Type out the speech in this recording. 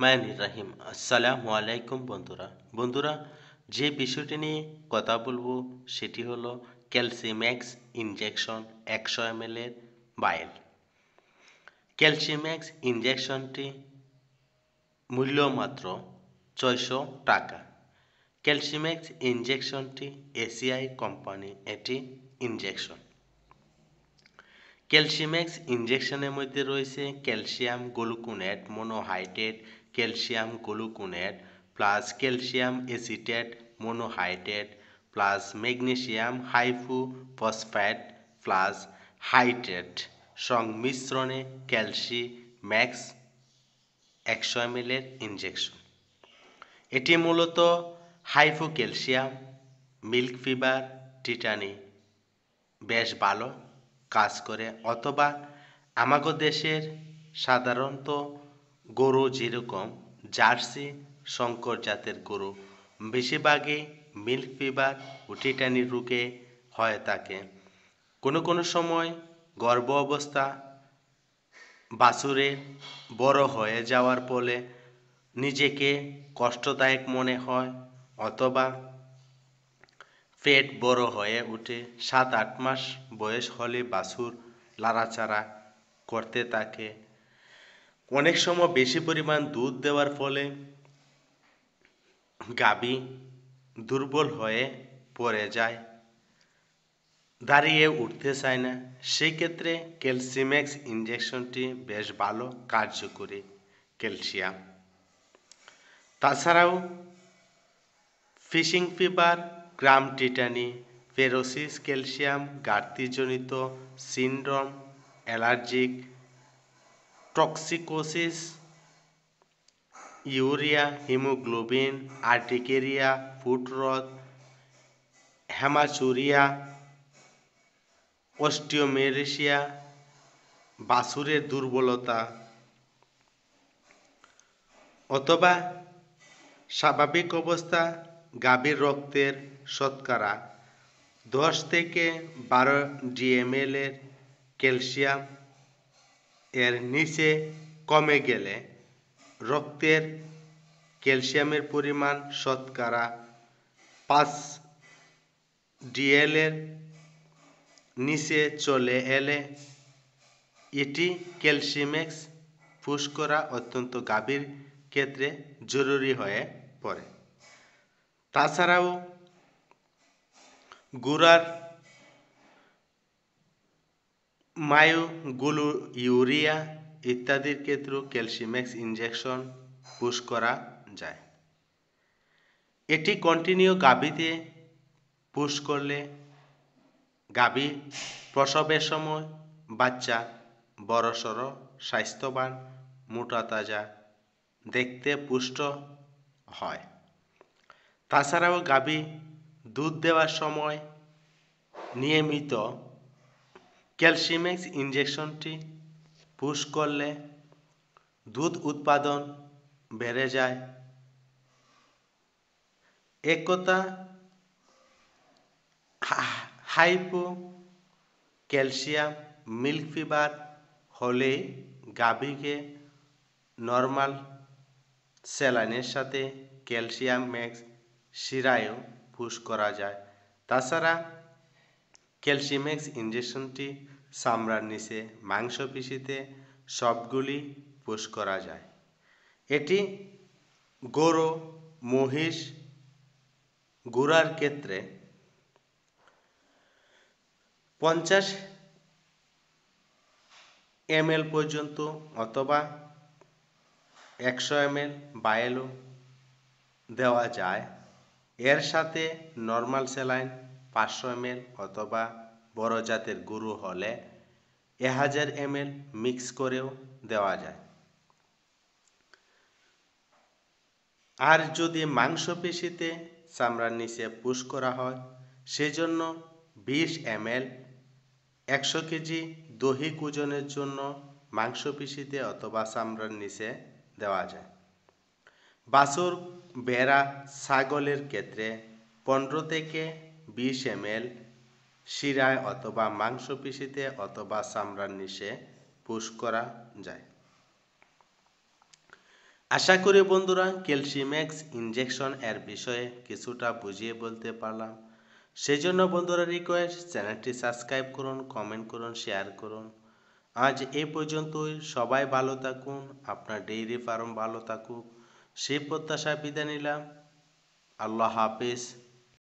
রহমান রাহিম আসসালামু আলাইকুম বন্ধুরা বন্ধুরা যে বিষয়টি নিয়ে কথা বলবো সেটি হলো ক্যালসিম্যাক্স ইনজেকশন একশো এম এর বাইল ক্যালসিম্যাক্স ইনজেকশনটি মূল্য মাত্র ছয়শো টাকা ক্যালসিম্যাক্স ইনজেকশনটি এসিআই কোম্পানি এটি ইনজেকশন ক্যালসিম্যাক্স ইনজেকশনের মধ্যে রয়েছে calcium gluconate monohydrate calcium gluconate plus calcium acetate monohydrate plus magnesium hypophosphite plus hydrate সংমিশ্রণে ক্যালসি ম্যাক্স একশো এম এর এটি মূলত ক্যালসিয়াম মিল্ক ফিভার টিটানি বেশ ভালো কাজ করে অথবা আমাগো দেশের সাধারণত গরু যেরকম জার্সি শঙ্কর জাতের গরু বেশিরভাগই মিল্ক ফিভার ও টিটানি রোগে হয় থাকে কোনো কোনো সময় গর্ভ অবস্থা বাছুরে বড় হয়ে যাওয়ার ফলে নিজেকে কষ্টদায়ক মনে হয় অথবা পেট বড় হয়ে উঠে সাত আট মাস বয়স হলে বাছুর লাড়াচাড়া করতে থাকে অনেক সময় বেশি পরিমাণ দুধ দেওয়ার ফলে গাবি দুর্বল হয়ে পড়ে যায় দাঁড়িয়ে উঠতে চায় না সেক্ষেত্রে ক্যালসিমেক্স ইঞ্জেকশনটি বেশ ভালো কার্যকরী ক্যালসিয়াম তাছাড়াও ফিশিং ফিভার গ্রাম টিটানি ফেরোসিস ক্যালসিয়াম ঘাটতিজনিত syndrome allergic toxicosis urea haemoglobin urticaria footrot haematuria osteomalacia বাসুরের দুর্বলতা অথবা স্বাভাবিক অবস্থা গাভীর রক্তের শতকরা দশ থেকে বারো ডিএমএলের ক্যালসিয়াম এর নিচে কমে গেলে রক্তের ক্যালসিয়ামের পরিমাণ শতকরা পাঁচ ডিএলের নিচে চলে এলে এটি ক্যালসিমেক্স পুশ করা অত্যন্ত গাভীর ক্ষেত্রে জরুরি হয়ে পড়ে তাছাড়াও গুড়ার মায়ো গুলো ইউরিয়া ইত্যাদির ক্ষেত্রেও ক্যালসিমেক্স ইনজেকশন পুশ করা যায় এটি কন্টিনিউ গাভীতে পুশ করলে গাভী প্রসবের সময় বাচ্চা বড়সড় স্বাস্থ্যবান মোটা তাজা দেখতে পুষ্ট হয় তাছাড়াও গাভী দুধ দেওয়ার সময় নিয়মিত ক্যালসিমেক্স ইঞ্জেকশনটি পুশ করলে দুধ উৎপাদন বেড়ে যায় একতা হাইপো ক্যালসিয়াম মিল্ক ফিভার হলে গাভীকে নর্মাল স্যালাইনের সাথে ক্যালসিয়াম ম্যাক্স শিরায়ও পুশ করা যায় তাছাড়া ক্যালসিমেক্স ইঞ্জেকশনটি চামড়ার নিচে মাংসপেশিতে সবগুলি পোষ করা যায় এটি গরু মহিষ গুড়ার ক্ষেত্রে পঞ্চাশ এম পর্যন্ত অথবা একশো এম এল বায়েলও দেওয়া যায় এর সাথে নর্মাল স্যালাইন পাঁচশো এমএল অথবা বড় জাতের গরু হলে এ হাজার এমএল মিক্স করেও দেওয়া যায় আর যদি মাংসপেশিতে চামড়ার নিচে পুশ করা হয় সেজন্য বিশ এমএল একশো কেজি দহি ওজনের জন্য মাংসপেশিতে অথবা চামড়ার নিচে দেওয়া যায় বাছুর বেড়া ছাগলের ক্ষেত্রে পনেরো থেকে বিশ এম এল শিরায় অথবা মাংসপেশিতে অথবা চামড়ার নিচে পুশ করা যায় আশা করি বন্ধুরা ক্যালসিম্যাক্স ইনজেকশন এর বিষয়ে কিছুটা বুঝিয়ে বলতে পারলাম সেই জন্য বন্ধুরা রিকোয়েস্ট চ্যানেলটি সাবস্ক্রাইব করুন কমেন্ট করুন শেয়ার করুন আজ এ পর্যন্তই সবাই ভালো থাকুন আপনার ডেইরি ফার্ম ভালো থাকুক সে প্রত্যাশা বিদায় নিলাম আল্লাহ হাফিজ